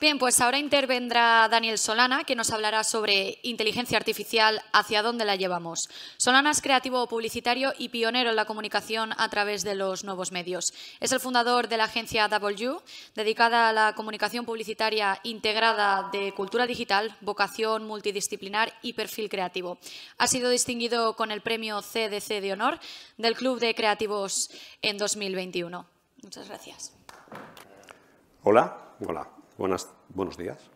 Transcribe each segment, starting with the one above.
Bien, pues ahora intervendrá Daniel Solana, que nos hablará sobre inteligencia artificial, hacia dónde la llevamos. Solana es creativo publicitario y pionero en la comunicación a través de los nuevos medios. Es el fundador de la agencia W, dedicada a la comunicación publicitaria integrada de cultura digital, vocación multidisciplinar y perfil creativo. Ha sido distinguido con el premio CDC de honor del Club de Creativos en 2021. Muchas gracias. Hola, hola buenos días.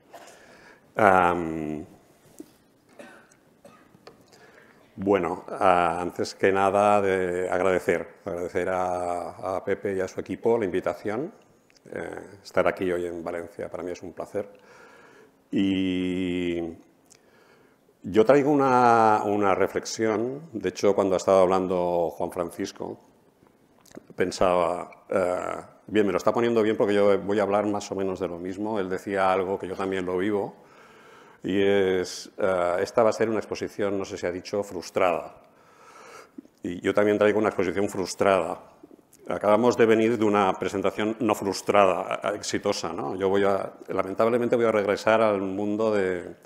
bueno, antes que nada, de agradecer, agradecer a, Pepe y a su equipo la invitación. Eh, estar aquí hoy en Valencia para mí es un placer. Y yo traigo una, una reflexión, de hecho cuando ha estado hablando Juan Francisco, pensaba, eh, bien, me lo está poniendo bien porque yo voy a hablar más o menos de lo mismo. Él decía algo que yo también lo vivo y es, eh, esta va a ser una exposición, no sé si ha dicho, frustrada. Y yo también traigo una exposición frustrada. Acabamos de venir de una presentación no frustrada, eh, exitosa. ¿no? Yo voy a, lamentablemente voy a regresar al mundo de,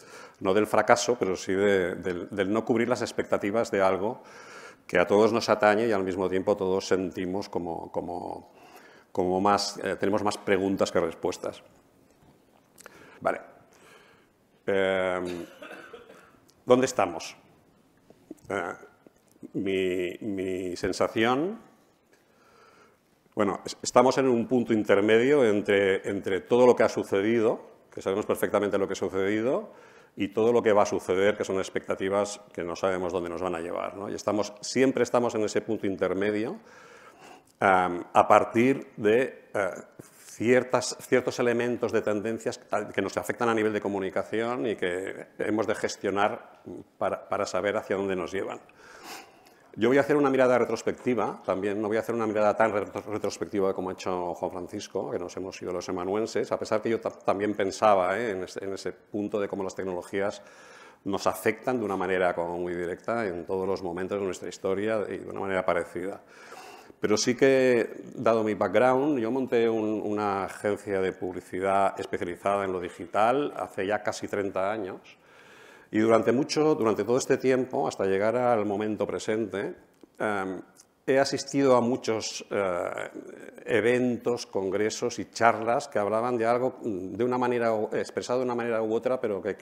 no del fracaso, pero sí de, del, del no cubrir las expectativas de algo que a todos nos atañe y al mismo tiempo todos sentimos como, como, como más, eh, tenemos más preguntas que respuestas. Vale. Em, ¿Dónde estamos? Eh, mi, sensación, bueno, estamos en un punto intermedio entre, entre todo lo que ha sucedido, que sabemos perfectamente lo que ha sucedido, y todo lo que va a suceder, que son expectativas que no sabemos dónde nos van a llevar. Y estamos, siempre estamos en ese punto intermedio a partir de eh, ciertas, ciertos elementos de tendencias que nos afectan a nivel de comunicación y que hemos de gestionar para, para saber hacia dónde nos llevan. Yo voy a hacer una mirada retrospectiva, también no voy a hacer una mirada tan retrospectiva como ha hecho Juan Francisco, que nos hemos ido los emanuenses, a pesar que yo también pensaba eh, en, ese, punto de cómo las tecnologías nos afectan de una manera como muy directa en todos los momentos de nuestra historia y de una manera parecida. Pero sí que, dado mi background, yo monté una agencia de publicidad especializada en lo digital hace ya casi 30 años. Y durante mucho, durante todo este tiempo, hasta llegar al momento presente, em, he asistido a muchos eh, eventos, congresos y charlas que hablaban de algo de una manera, expresado de una manera u otra, pero que,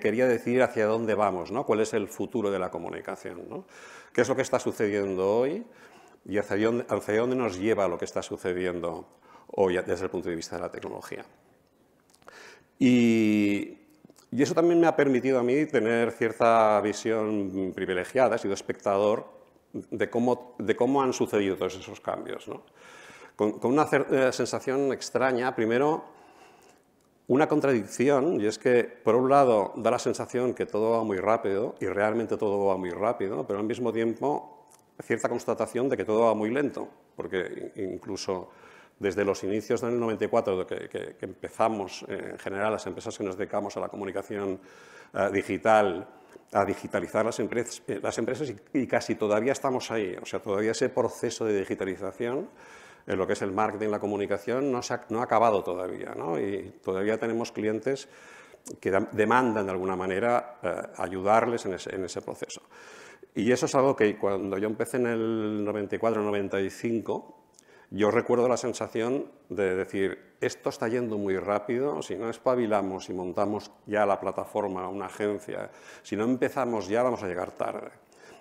quería decir hacia dónde vamos, ¿no? cuál es el futuro de la comunicación, qué es lo que está sucediendo hoy, y hacia dónde, nos lleva lo que está sucediendo hoy desde el punto de vista de la tecnología. Y, eso también me ha permitido a mí tener cierta visión privilegiada, he sido espectador de cómo, de cómo han sucedido todos esos cambios. Con, con, una eh, sensación extraña, primero, una contradicción, y es que, por un lado, da la sensación que todo va muy rápido, y realmente todo va muy rápido, pero al mismo tiempo cierta constatación de que todo va muy lento, porque incluso desde los inicios del 94, que, empezamos eh, en general las empresas que nos dedicamos a la comunicación eh, digital, a digitalizar las empresas, eh, las empresas y, casi todavía estamos ahí. O sea, todavía ese proceso de digitalización en lo que es el marketing, la comunicación, no, se ha, no ha acabado todavía. ¿no? Y todavía tenemos clientes que demandan de alguna manera ayudarles en ese proceso. Y eso es algo que cuando yo empecé en el 94-95, yo recuerdo la sensación de decir, esto está yendo muy rápido, si no espabilamos y montamos ya la plataforma, una agencia, si no empezamos ya vamos a llegar tarde.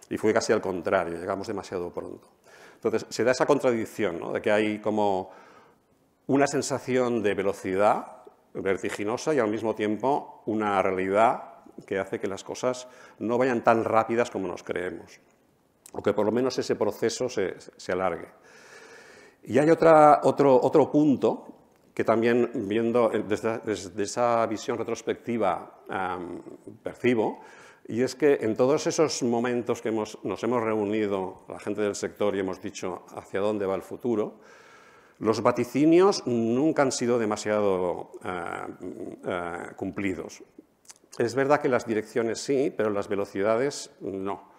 Y fue casi al contrario, llegamos demasiado pronto. Entonces, se da esa contradicción, de que hay como una sensación de velocidad vertiginosa y al mismo tiempo una realidad que hace que las cosas no vayan tan rápidas como nos creemos, o que por lo menos ese proceso se, alargue. Y hay otra, otro, otro punto que también viendo desde, esa visión retrospectiva percibo, y es que en todos esos momentos que nos hemos reunido la gente del sector y hemos dicho hacia dónde va el futuro, los vaticinios nunca han sido demasiado eh, eh, cumplidos. Es verdad que las direcciones sí, pero las velocidades no.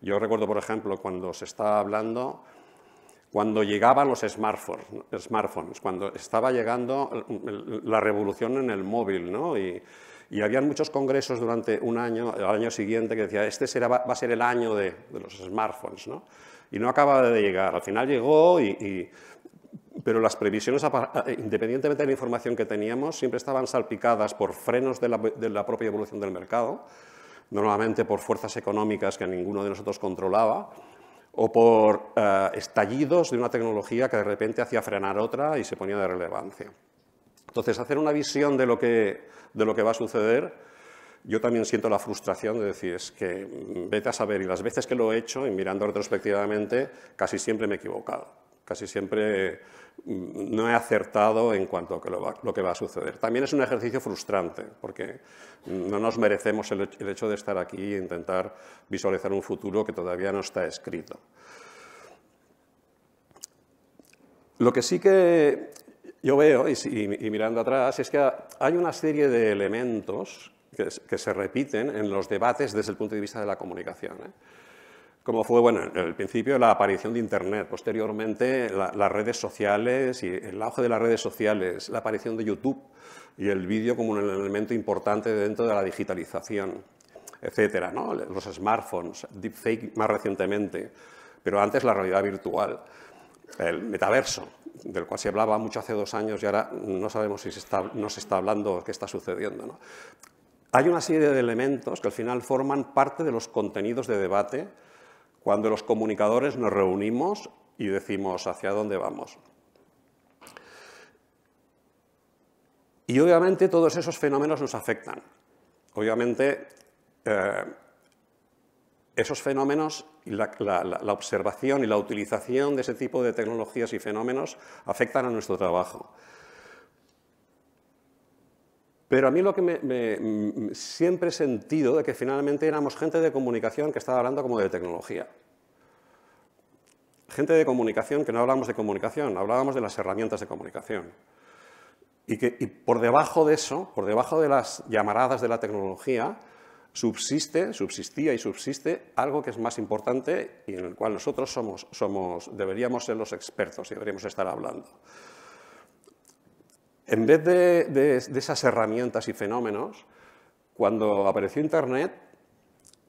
Yo recuerdo, por ejemplo, cuando se estaba hablando, cuando llegaban los smartphones, cuando estaba llegando la revolución en el móvil, ¿no? Y, y habían muchos congresos durante un año, el año siguiente, que decía, este será, va a ser el año de, los smartphones, ¿no? Y no acaba de llegar. Al final llegó y, pero las previsiones, eh, independientemente de la información que teníamos, siempre estaban salpicadas por frenos de la, propia evolución del mercado, normalmente por fuerzas económicas que ninguno de nosotros controlaba, o por eh, estallidos de una tecnología que de repente hacía frenar otra y se ponía de relevancia. Entonces, hacer una visión de lo que, de lo que va a suceder, yo también siento la frustración de decir, es que mm, vete a saber, y las veces que lo he hecho, y mirando retrospectivamente, casi siempre me he equivocado. Casi siempre mm, no he acertado en cuanto a lo, que va a suceder. También es un ejercicio frustrante, porque mm, no nos merecemos el, hecho de estar aquí e intentar visualizar un futuro que todavía no está escrito. Lo que sí que yo veo, y, mirando atrás, es que hay una serie de elementos que, se repiten en los debates desde el punto de vista de la comunicación. ¿eh? como fue, bueno, en el principio la aparición de Internet, posteriormente las redes sociales y el auge de las redes sociales, la aparición de YouTube y el vídeo como un elemento importante dentro de la digitalización, etcétera, ¿no? los smartphones, deepfake más recientemente, pero antes la realidad virtual, el metaverso, del cual se hablaba mucho hace dos años y ahora no sabemos si está, no se está hablando o qué está sucediendo. ¿no? Hay una serie de elementos que al final forman parte de los contenidos de debate cuando los comunicadores nos reunimos y decimos hacia dónde vamos. Y obviamente todos esos fenómenos nos afectan. Obviamente eh, esos fenómenos, la observación y la utilización de ese tipo de tecnologías y fenómenos afectan a nuestro trabajo. Pero a mí lo que mm, siempre he sentido de que finalmente éramos gente de comunicación que estaba hablando como de tecnología. Gente de comunicación que no hablábamos de comunicación, hablábamos de las herramientas de comunicación. Y que por debajo de eso, por debajo de las llamaradas de la tecnología, subsiste, subsistía y subsiste algo que es más importante y en el cual nosotros somos, somos, deberíamos ser los expertos y deberíamos estar hablando. En vez de, esas herramientas y fenómenos, cuando apareció Internet,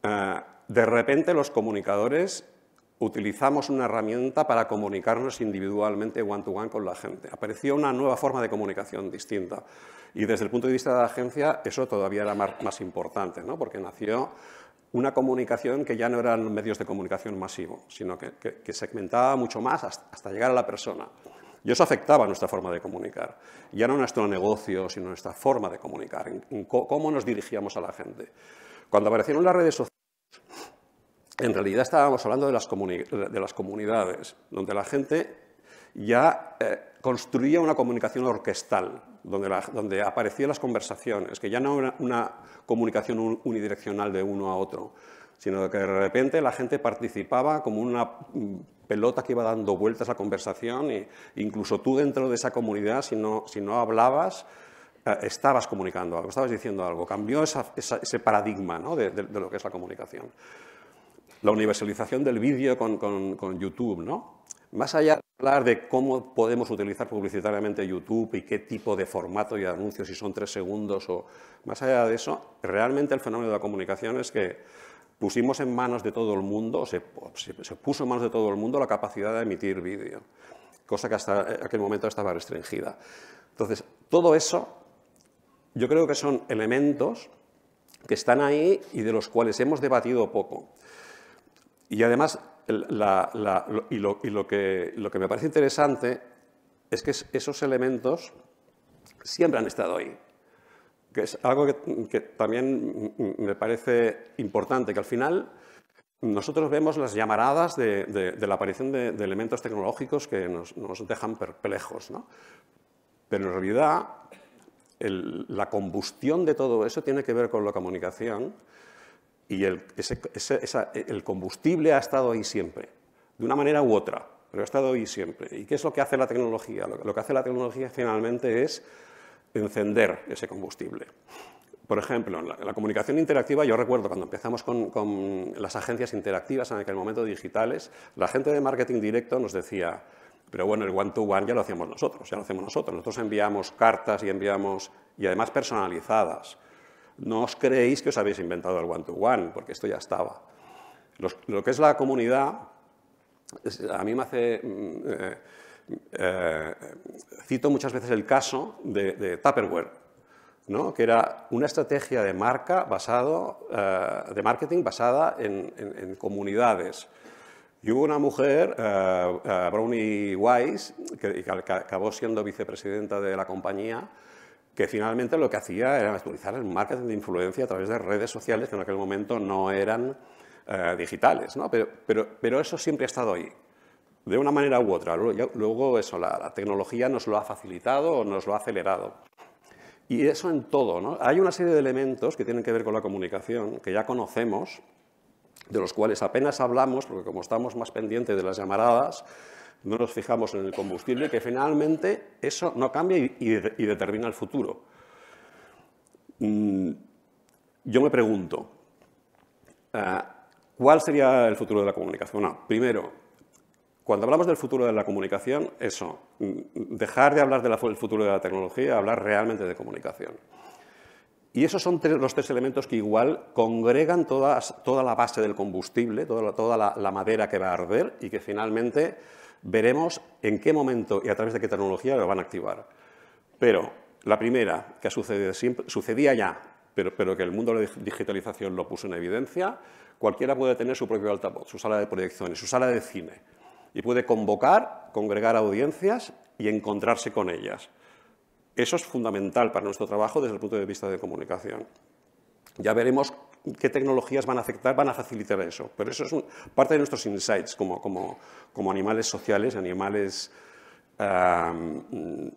eh, de repente los comunicadores utilizamos una herramienta para comunicarnos individualmente, one-to-one, con la gente. Apareció una nueva forma de comunicación distinta. Y desde el punto de vista de la agencia, eso todavía era más, importante, ¿no? porque nació una comunicación que ya no eran medios de comunicación masivo, sino que, segmentaba mucho más hasta llegar a la persona. Y eso afectaba nuestra forma de comunicar. Ya no nuestro negocio, sino nuestra forma de comunicar, en, cómo nos dirigíamos a la gente. Cuando aparecieron las redes sociales, en realidad estábamos hablando de las, comunidades, donde la gente ya eh, construía una comunicación orquestal, donde, donde, aparecían las conversaciones, que ya no era una comunicación unidireccional de uno a otro, sino que de repente la gente participaba como una mm, pelota que iba dando vueltas a la conversación e incluso tú dentro de esa comunidad, si no, si no hablabas, eh, estabas comunicando algo, estabas diciendo algo, cambió ese paradigma de, lo que es la comunicación. La universalización del vídeo con, con, YouTube, ¿no? Más allá de hablar de cómo podemos utilizar publicitariamente YouTube y qué tipo de formato y anuncios, si son tres segundos o... Más allá de eso, realmente el fenómeno de la comunicación es que pusimos en manos de todo el mundo, se, puso en manos de todo el mundo la capacidad de emitir vídeo, cosa que hasta aquel momento estaba restringida. Entonces, todo eso yo creo que son elementos que están ahí y de los cuales hemos debatido poco. Y además, que, lo que me parece interesante es que esos elementos siempre han estado ahí que es algo que, también me parece importante, que al final nosotros vemos las llamaradas de, la aparición de, elementos tecnológicos que nos, nos dejan perplejos. ¿no? Pero en realidad la combustión de todo eso tiene que ver con la comunicación y el, el combustible ha estado ahí siempre, de una manera u otra, pero ha estado ahí siempre. ¿Y qué es lo que hace la tecnología? lo que hace la tecnología finalmente es encender ese combustible. Por ejemplo, en la, comunicación interactiva, yo recuerdo cuando empezamos con, las agencias interactivas en aquel momento digitales, la gente de marketing directo nos decía, pero bueno, el one-to-one ya lo hacíamos nosotros, ya lo hacemos nosotros. Nosotros enviamos cartas y enviamos, y además personalizadas. No os creéis que os habéis inventado el one-to-one, porque esto ya estaba. lo que es la comunidad, a mí me hace... Mm, eh, eh, cito muchas veces el caso de, de Tupperware, ¿no? que era una estrategia de, marca basado, eh, de marketing basada en, comunidades. Y hubo una mujer, eh, Brownie Wise, que, acabó siendo vicepresidenta de la compañía, que finalmente lo que hacía era utilizar el marketing de influencia a través de redes sociales que en aquel momento no eran digitales. pero, pero, eso siempre ha estado ahí de una manera u otra. Luego eso, la, tecnología nos lo ha facilitado o nos lo ha acelerado. Y eso en todo. ¿no? Hay una serie de elementos que tienen que ver con la comunicación, que ya conocemos, de los cuales apenas hablamos, porque como estamos más pendientes de las llamaradas, no nos fijamos en el combustible, que finalmente eso no cambia y, determina el futuro. Mm, yo me pregunto, ah, ¿cuál sería el futuro de la comunicación? Bueno, primero, cuando hablamos del futuro de la comunicación, eso, dejar de hablar del futuro de la tecnología, hablar realmente de comunicación. Y esos son los tres elementos que igual congregan todas, toda la base del combustible, toda, la, toda la, madera que va a arder y que finalmente veremos en qué momento y a través de qué tecnología lo van a activar. Pero la primera, que sucedía ya, pero, pero que el mundo de la digitalización lo puso en evidencia, cualquiera puede tener su propio altavoz, su sala de proyecciones, su sala de cine y puede convocar, congregar audiencias y encontrarse con ellas. Eso es fundamental para nuestro trabajo desde el punto de vista de comunicación. Ya veremos qué tecnologías van a afectar, van a facilitar eso, pero eso es parte de nuestros insights como, animales sociales, animales eh,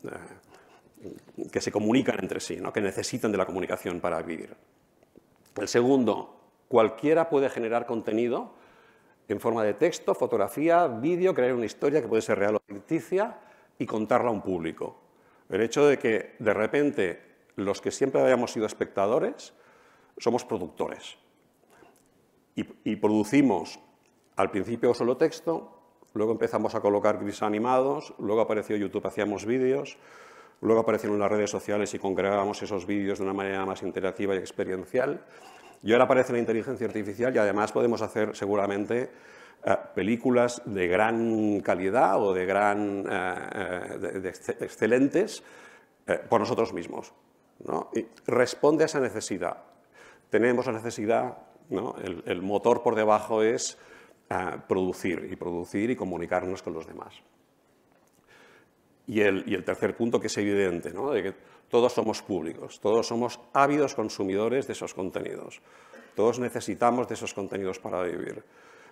que se comunican entre sí, que necesitan de la comunicación para vivir. El segundo, cualquiera puede generar contenido en forma de texto, fotografía, vídeo, crear una historia que puede ser real o ficticia y contarla a un público. El hecho de que, de repente, los que siempre habíamos sido espectadores, somos productores. Y, producimos al principio solo texto, luego empezamos a colocar gris animados, luego apareció YouTube, hacíamos vídeos, luego aparecieron las redes sociales y congregábamos esos vídeos de una manera más interactiva y experiencial. Y ahora aparece la inteligencia artificial y además podemos hacer seguramente eh, películas de gran calidad o de gran eh, eh, excelentes por nosotros mismos. Y responde a esa necesidad. Tenemos la necesidad, el, motor por debajo es producir y producir y comunicarnos con los demás. Y el, tercer punto que es evidente, ¿no? todos somos públicos, todos somos ávidos consumidores de esos contenidos, todos necesitamos de esos contenidos para vivir.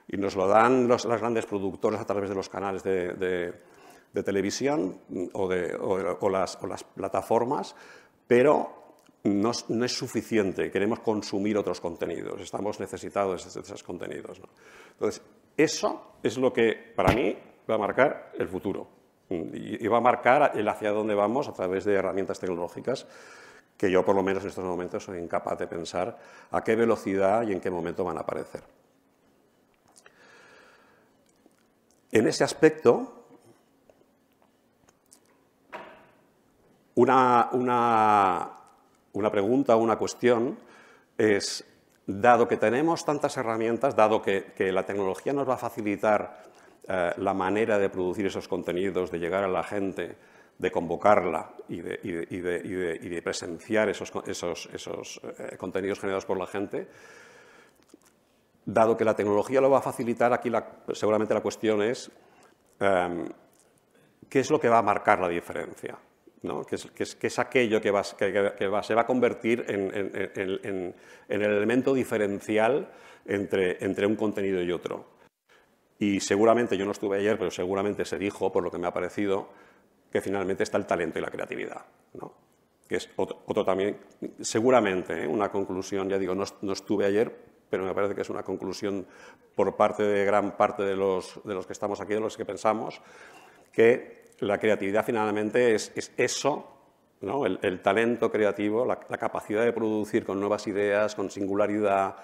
Y nos lo dan los, las grandes productoras a través de los canales de, televisión mm, o, las, plataformas, pero no, es suficiente, queremos consumir otros contenidos, estamos necesitados de esos contenidos. Entonces, eso es lo que para mí va a marcar el futuro y va a marcar el hacia dónde vamos a través de herramientas tecnológicas que yo por lo menos en estos momentos soy incapaz de pensar a qué velocidad y en qué momento van a aparecer. En ese aspecto, una, pregunta o una cuestión es, dado que tenemos tantas herramientas, dado que la tecnología nos va a facilitar eh, la manera de producir esos contenidos, de llegar a la gente, de convocarla y de, presenciar esos, eh, contenidos generados por la gente, dado que la tecnología lo va a facilitar, aquí seguramente la cuestión es em, qué es lo que va a marcar la diferencia. ¿No? Que, es, aquello que, se va a convertir en, el elemento diferencial entre, un contenido y otro. Y seguramente, yo no estuve ayer, pero seguramente se dijo, por lo que me ha parecido, que finalmente está el talento y la creatividad. ¿no? Que es otro, también, seguramente, ¿eh? una conclusión, ya digo, no, no, estuve ayer, pero me parece que es una conclusión por parte de gran parte de los, de los que estamos aquí, de los que pensamos, que la creatividad finalmente es, es eso ¿no? El, talento creativo, la, capacidad de producir con nuevas ideas, con singularidad,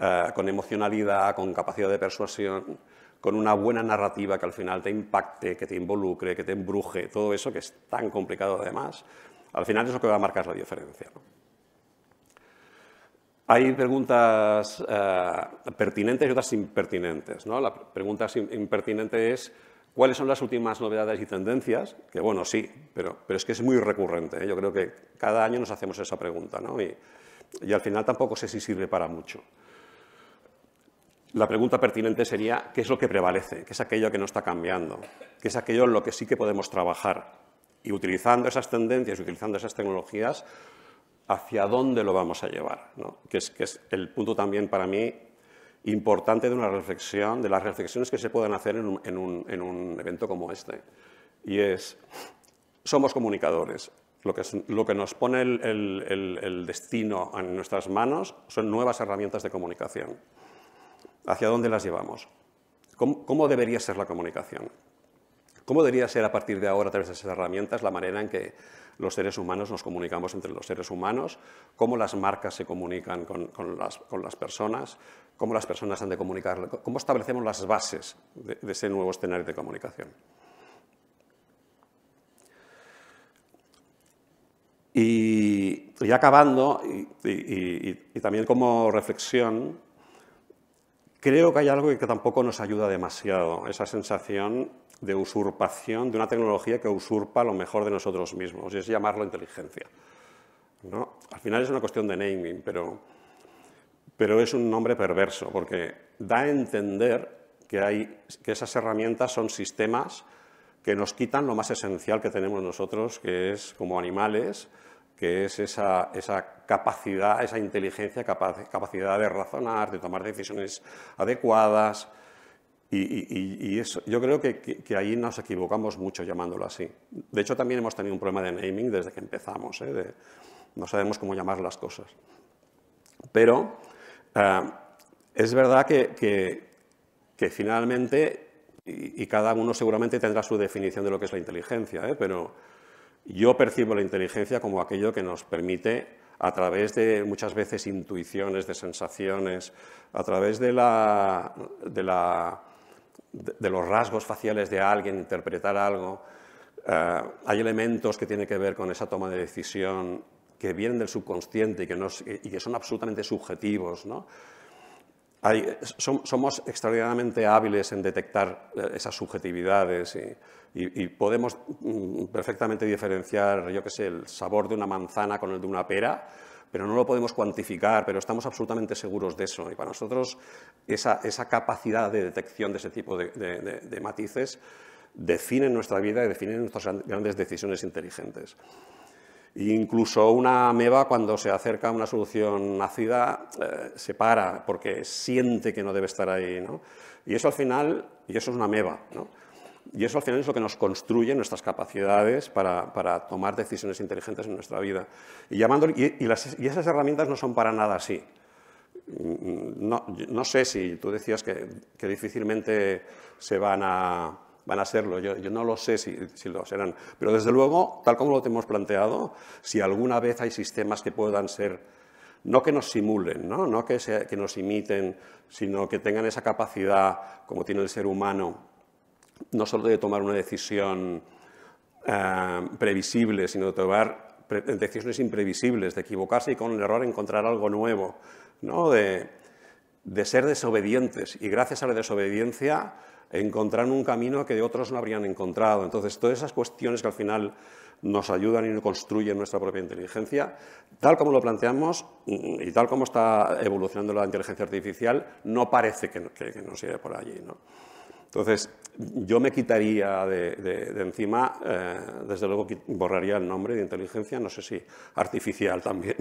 eh, con emocionalidad, con capacidad de persuasión, con una buena narrativa que al final te impacte, que te involucre, que te embruje, todo eso que es tan complicado además, al final es lo que va a marcar la diferencia. Hay preguntas eh, pertinentes y otras impertinentes. ¿no? La pregunta impertinente es, ¿Cuáles son las últimas novedades y tendencias? Que bueno, sí, pero, es que es muy recurrente. ¿eh? Yo creo que cada año nos hacemos esa pregunta ¿no? y, al final tampoco sé si sirve para mucho la pregunta pertinente sería, ¿qué es lo que prevalece? ¿Qué es aquello que no está cambiando? ¿Qué es aquello en lo que sí que podemos trabajar? Y utilizando esas tendencias, utilizando esas tecnologías, ¿hacia dónde lo vamos a llevar? Que, es, el punto también para mí importante de una reflexión, de las reflexiones que se pueden hacer en un, evento como este. Y es, somos comunicadores. Lo que, nos pone el destino en nuestras manos son nuevas herramientas de comunicación hacia dónde las llevamos, cómo, debería ser la comunicación, cómo debería ser a partir de ahora a través de esas herramientas la manera en que los seres humanos nos comunicamos entre los seres humanos, cómo las marcas se comunican con, las, personas, cómo las personas han de comunicar, cómo establecemos las bases de, ese nuevo escenario de comunicación. Y, acabando, y, también como reflexión, Creo que hay algo que tampoco nos ayuda demasiado, esa sensación de usurpación de una tecnología que usurpa lo mejor de nosotros mismos, y es llamarlo inteligencia. Al final es una cuestión de naming, pero, pero es un nombre perverso, porque da a entender que, que esas herramientas son sistemas que nos quitan lo más esencial que tenemos nosotros, que es como animales, que es esa, capacidad, esa inteligencia, capaz, capacidad de razonar, de tomar decisiones adecuadas. Y, yo creo que, que, ahí nos equivocamos mucho llamándolo así. De hecho, también hemos tenido un problema de naming desde que empezamos. ¿eh? no sabemos cómo llamar las cosas. Pero eh, es verdad que, finalmente, y, cada uno seguramente tendrá su definición de lo que es la inteligencia, ¿eh? pero yo percibo la inteligencia como aquello que nos permite, a través de muchas veces intuiciones, de sensaciones, a través de, los rasgos faciales de alguien, interpretar algo. Eh, hay elementos que tienen que ver con esa toma de decisión que vienen del subconsciente y que, y que son absolutamente subjetivos. ¿no? somos extraordinariamente hábiles en detectar eh, esas subjetividades y, podemos mm, perfectamente diferenciar, yo qué sé, el sabor de una manzana con el de una pera, pero no lo podemos cuantificar, pero estamos absolutamente seguros de eso. Y para nosotros esa, capacidad de detección de ese tipo de, de matices define nuestra vida y define nuestras grandes decisiones inteligentes. Incluso una ameba cuando se acerca a una solución nacida eh, se para porque siente que no debe estar ahí. Y eso al final, y eso es una y eso al final es lo que nos construye nuestras capacidades para, tomar decisiones inteligentes en nuestra vida. Y, y, esas herramientas no son para nada así. Mm, mm, no, sé si tú decías que difícilmente se van a van a serlo. Yo, yo no lo sé si, si, lo serán. Pero desde luego, tal como lo tenemos planteado, si alguna vez hay sistemas que puedan ser, no que nos simulen, no, no que, que nos imiten, sino que tengan esa capacidad, como tiene el ser humano, no solo de tomar una decisión eh, previsible, sino de tomar decisiones imprevisibles, de equivocarse y con el error encontrar algo nuevo, ¿no? de, de ser desobedientes. Y gracias a la desobediencia encontrar un camino que de otros no habrían encontrado. Entonces, todas esas cuestiones que al final nos ayudan y construyen nuestra propia inteligencia, tal como lo planteamos mm, y tal como está evolucionando la inteligencia artificial, no parece que, nos lleve por allí. ¿no? Entonces, yo me quitaría de, encima, eh, desde luego borraría el nombre de inteligencia, no sé si artificial también,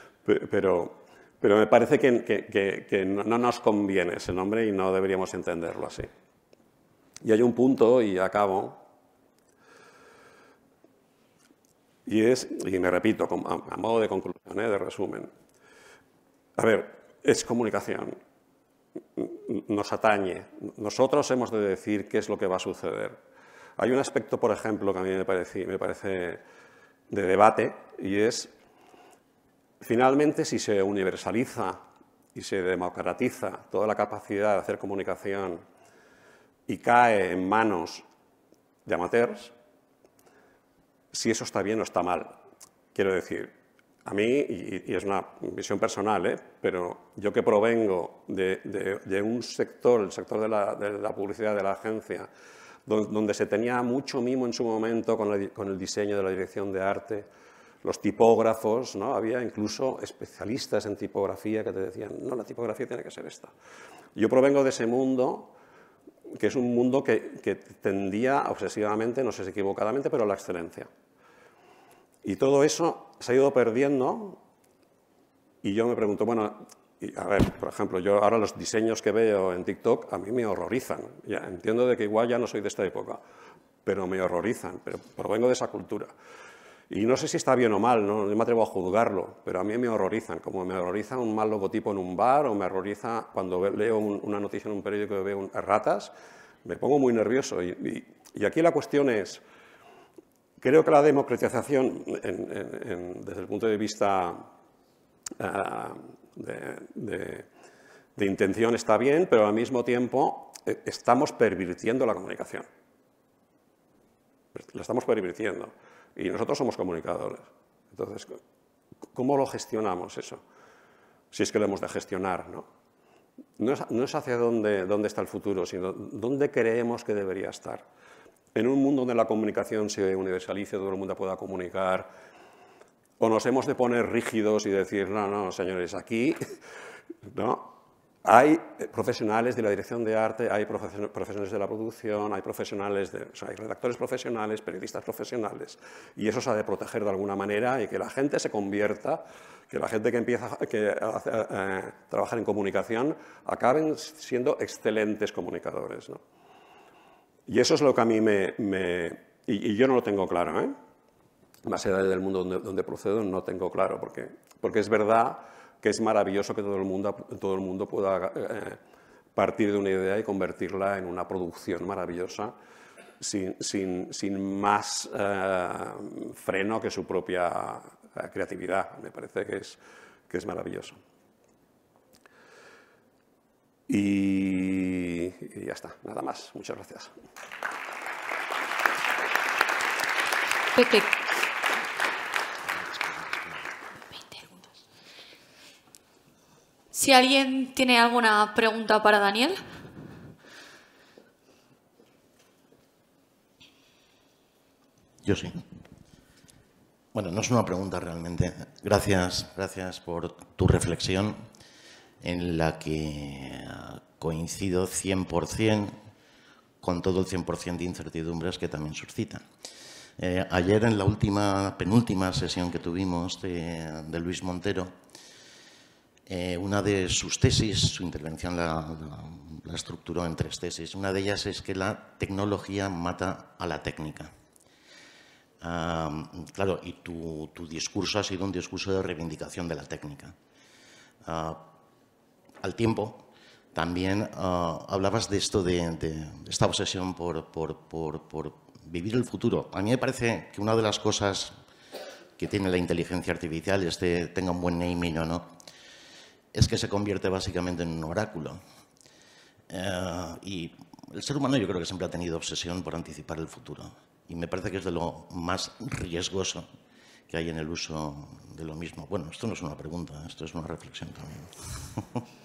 pero, me parece que no nos conviene ese nombre y no deberíamos entenderlo así. Y hay un punto, y acabo, y es, y me repito, a, modo de conclusión, ¿eh? de resumen. A ver, es comunicación, nos atañe. Nosotros hemos de decir qué es lo que va a suceder. Hay un aspecto, por ejemplo, que a mí me parece, me parece de debate, y es, finalmente, si se universaliza y se democratiza toda la capacidad de hacer comunicación y cae en manos de amateurs, si eso está bien o está mal. Quiero decir, a mí, y, es una visión personal, ¿eh? pero yo que provengo de, un sector, el sector de la, publicidad de la agencia, donde, se tenía mucho mimo en su momento con, con el diseño de la dirección de arte, los tipógrafos, ¿no? había incluso especialistas en tipografía que te decían, no, la tipografía tiene que ser esta. Yo provengo de ese mundo que es un mundo que, que tendía obsesivamente, no sé si equivocadamente, pero a la excelencia. Y todo eso se ha ido perdiendo y yo me pregunto, bueno, a ver, por ejemplo, yo ahora los diseños que veo en TikTok a mí me horrorizan. Ya, entiendo de que igual ya no soy de esta época, pero me horrorizan, pero provengo de esa cultura. Y no sé si está bien o mal, no, me atrevo a juzgarlo, pero a mí me horrorizan, como me horroriza un mal logotipo en un bar o me horroriza cuando leo una noticia en un periódico y veo ratas, me pongo muy nervioso. Y, aquí la cuestión es, creo que la democratización, desde el punto de vista ah, de intención, está bien, pero al mismo tiempo eh, estamos pervirtiendo la comunicación. La estamos pervirtiendo. Y nosotros somos comunicadores. Entonces, ¿cómo lo gestionamos eso? Si es que lo hemos de gestionar, ¿no? No es, hacia dónde, dónde está el futuro, sino dónde creemos que debería estar. En un mundo donde la comunicación se universalice, todo el mundo pueda comunicar, o nos hemos de poner rígidos y decir, no, no, señores, aquí, ¿no? hay eh, profesionales de la dirección de arte, hay profesionales de la producción, hay profesionales, hay redactores profesionales, periodistas profesionales, y eso se ha de proteger de alguna manera y que la gente se convierta, que la gente que empieza a eh, trabajar en comunicación acaben siendo excelentes comunicadores. ¿no? Y eso es lo que a mí me... y, yo no lo tengo claro, ¿eh? más allá del mundo donde, donde procedo, no tengo claro, porque, porque es verdad que es maravilloso que todo el mundo, todo el mundo pueda eh, partir de una idea y convertirla en una producción maravillosa sin, más eh, freno que su propia eh, creatividad. Me parece que es, que es maravilloso. Y, ya está, nada más. Muchas gracias. Si alguien tiene alguna pregunta para Daniel. Yo sí. Bueno, no es una pregunta realmente. Gracias, gracias por tu reflexión en la que coincido 100% con todo el 100% de incertidumbres que también suscitan. Eh, ayer en la última, penúltima sesión que tuvimos de Luis Montero, eh, una de sus tesis, su intervención la, estructuró en tres tesis. Una de ellas es que la tecnología mata a la técnica. claro, y tu, discurso ha sido un discurso de reivindicación de la técnica. Ah, al tiempo, también ah, hablabas de esto, de, esta obsesión por, vivir el futuro. A mí me parece que una de las cosas que tiene la inteligencia artificial es que tenga un buen naming o no es que se convierte básicamente en un oráculo. Eh, y el ser humano yo creo que siempre ha tenido obsesión por anticipar el futuro. Y me parece que es de lo más riesgoso que hay en el uso de lo mismo. Bueno, esto no es una pregunta, esto es una reflexión también.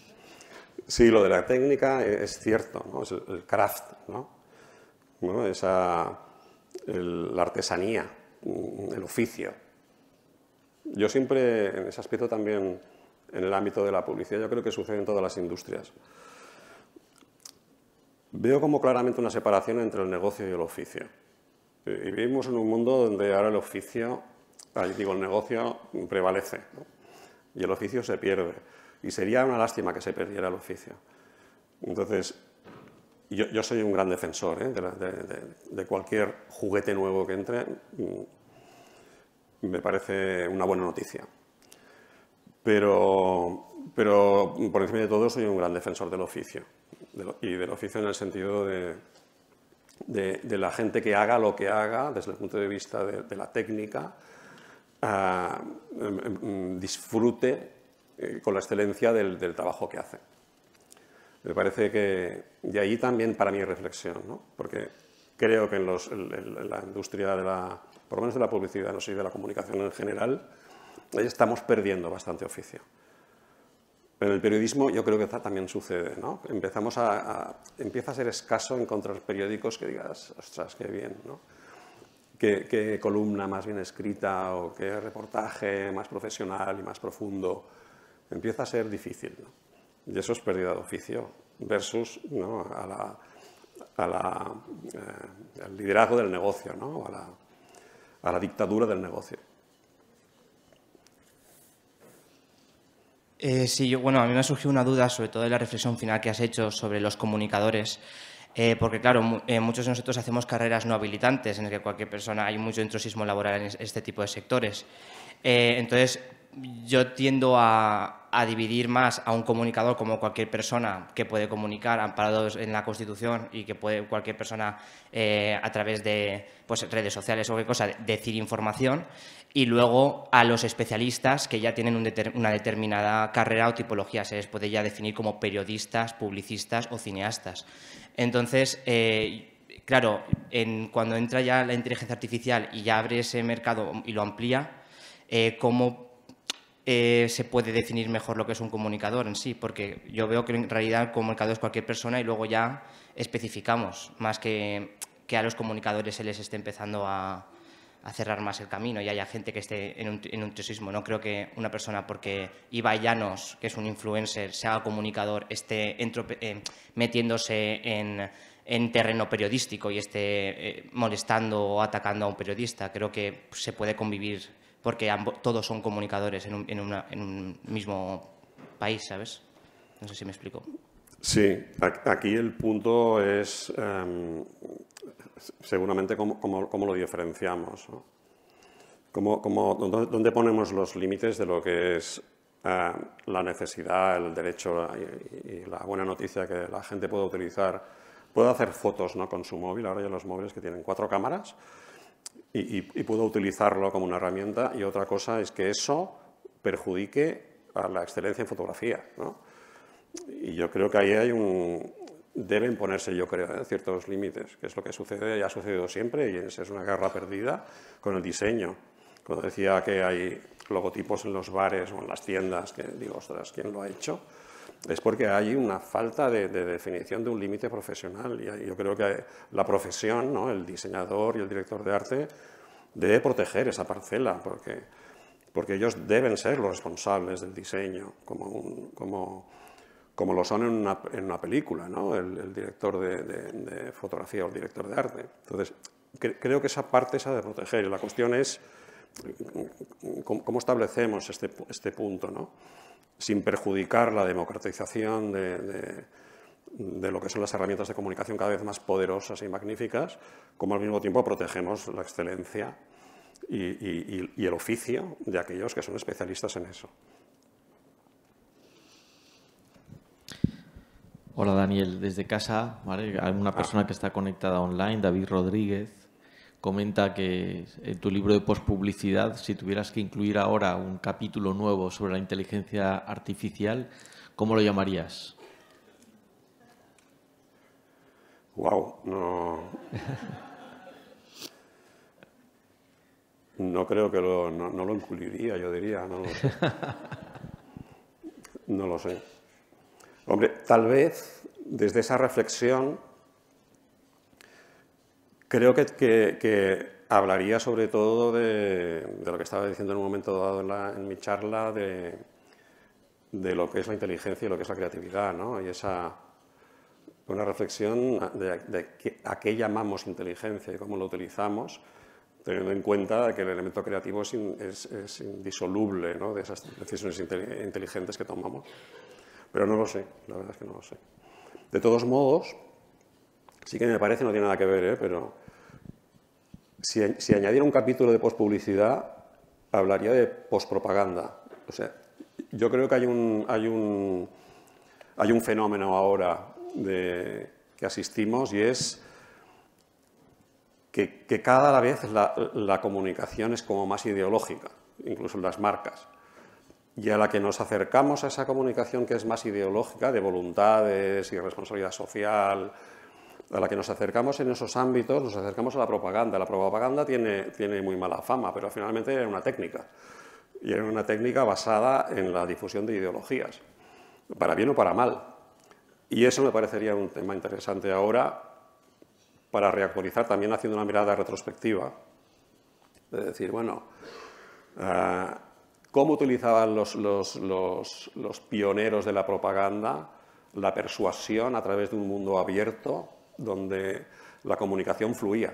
Sí, lo de la técnica es cierto, es el craft, ¿no? la artesanía, el oficio. Yo siempre en ese aspecto también en el ámbito de la publicidad, yo creo que sucede en todas las industrias. Veo como claramente una separación entre el negocio y el oficio. Y vivimos en un mundo donde ahora el oficio, ah, digo, el negocio prevalece y el oficio se pierde. Y sería una lástima que se perdiera el oficio. Entonces, yo, soy un gran defensor ¿eh? de cualquier juguete nuevo que entre. Mm, me parece una buena noticia. Pero, pero por encima de todo soy un gran defensor del oficio, y del oficio en el sentido de, de, la gente que haga lo que haga desde el punto de vista de, la técnica, ah, em, em, disfrute eh, con la excelencia del, trabajo que hace. Me parece que de ahí también para mi reflexión, ¿no? porque creo que en, los, la industria, de la, por lo menos de la publicidad, no sé, de la comunicación en general, estamos perdiendo bastante oficio. En el periodismo yo creo que también sucede, ¿no? Empezamos a, empieza a ser escaso encontrar periódicos que digas, ostras, qué bien, Qué, columna más bien escrita o qué reportaje más profesional y más profundo. Empieza a ser difícil, Y eso es pérdida de oficio versus ¿no? a la, a la, eh, al liderazgo del negocio, ¿no? a, la, a la dictadura del negocio. Eh, sí, bueno, a mí me ha una duda, sobre todo de la reflexión final que has hecho sobre los comunicadores, eh, porque claro, eh, muchos de nosotros hacemos carreras no habilitantes, en las que cualquier persona hay mucho entrosismo laboral en este tipo de sectores. entonces, yo tiendo a, dividir más a un comunicador como cualquier persona que puede comunicar amparados en la Constitución y que puede cualquier persona eh, a través de pues, redes sociales o qué cosa decir información y luego a los especialistas que ya tienen una determinada carrera o tipología, se les puede ya definir como periodistas, publicistas o cineastas. Entonces, eh, claro, cuando entra ya la inteligencia artificial y ya abre ese mercado y lo amplía, eh, ¿cómo eh, se puede definir mejor lo que es un comunicador en sí, porque yo veo que en realidad el comunicador es cualquier persona y luego ya especificamos, más que, que a los comunicadores se les esté empezando a, cerrar más el camino y haya gente que esté en un, en No creo que una persona, porque Iba Llanos, que es un influencer, se haga comunicador, esté eh, metiéndose en, terreno periodístico y esté eh, molestando o atacando a un periodista. Creo que se puede convivir porque todos son comunicadores en un, mismo país, ¿sabes? No sé si me explico. Sí, aquí el punto es em, seguramente cómo, lo diferenciamos. ¿no? Cómo, dónde, ponemos los límites de lo que es em, la necesidad, el derecho y, y, la buena noticia que la gente puede utilizar? Puede hacer fotos ¿no? con su móvil, ahora ya los móviles que tienen cuatro cámaras y, y, puedo utilizarlo como una herramienta y otra cosa es que eso perjudique a la excelencia en fotografía. ¿no? Y yo creo que ahí hay un... deben ponerse, yo creo, ¿eh? ciertos límites, que es lo que sucede, y ha sucedido siempre y es, es una guerra perdida con el diseño. Cuando decía que hay logotipos en los bares o en las tiendas, que digo, ostras, ¿quién lo ha hecho? es porque hay una falta de, definición de un límite profesional. Y yo creo que la profesión, ¿no? el diseñador y el director de arte, debe proteger esa parcela, porque, porque ellos deben ser los responsables del diseño, como, como, como lo son en una, en una película, ¿no? el, director de, fotografía o el director de arte. Entonces, creo que esa parte se ha de proteger. Y la cuestión es ¿Cómo establecemos este, este punto? ¿no? Sin perjudicar la democratización de, lo que son las herramientas de comunicación cada vez más poderosas y magníficas, como al mismo tiempo protegemos la excelencia y, el oficio de aquellos que son especialistas en eso. Hola Daniel, desde casa, alguna ah. persona que está conectada online, David Rodríguez, comenta que en tu libro de pospublicidad, si tuvieras que incluir ahora un capítulo nuevo sobre la inteligencia artificial, ¿cómo lo llamarías? Wow, no. No creo que lo, no, lo incluiría, yo diría, no lo sé. No lo sé. Hombre, tal vez desde esa reflexión Creo que, hablaría sobre todo de, lo que estaba diciendo en un momento dado en, mi charla, de, lo que es la inteligencia y lo que es la creatividad, ¿no? Y esa, una reflexión de, a qué llamamos inteligencia y cómo lo utilizamos, teniendo en cuenta que el elemento creativo es, indisoluble de esas decisiones inteligentes que tomamos. Pero no lo sé, la verdad es que no lo sé. De todos modos, Sí que me parece, no tiene nada que ver, ¿eh? pero si, añadiera un capítulo de pospublicidad hablaría de pospropaganda. yo creo que hay un, fenómeno ahora que asistimos y es que, cada vez la, comunicación es como más ideológica, incluso en las marcas y a la que nos acercamos a esa comunicación que es más ideológica, de voluntades y responsabilidad social, a la que nos acercamos en esos ámbitos, nos acercamos a la propaganda. La propaganda tiene, muy mala fama, pero finalmente era una técnica. Y era una técnica basada en la difusión de ideologías, para bien o para mal. Y eso me parecería un tema interesante ahora para reactualizar, también haciendo una mirada retrospectiva. De decir, bueno, eh, ¿cómo utilizaban los, los, los, los pioneros de la propaganda la persuasión a través de un mundo abierto donde la comunicación fluía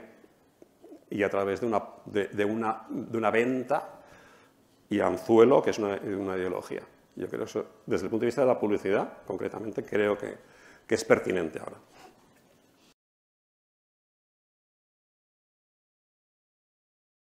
y a través de una, de, una, de una venta y anzuelo, que es una, ideología. Yo creo eso, desde el punto de vista de la publicidad, concretamente, creo que es pertinente ahora.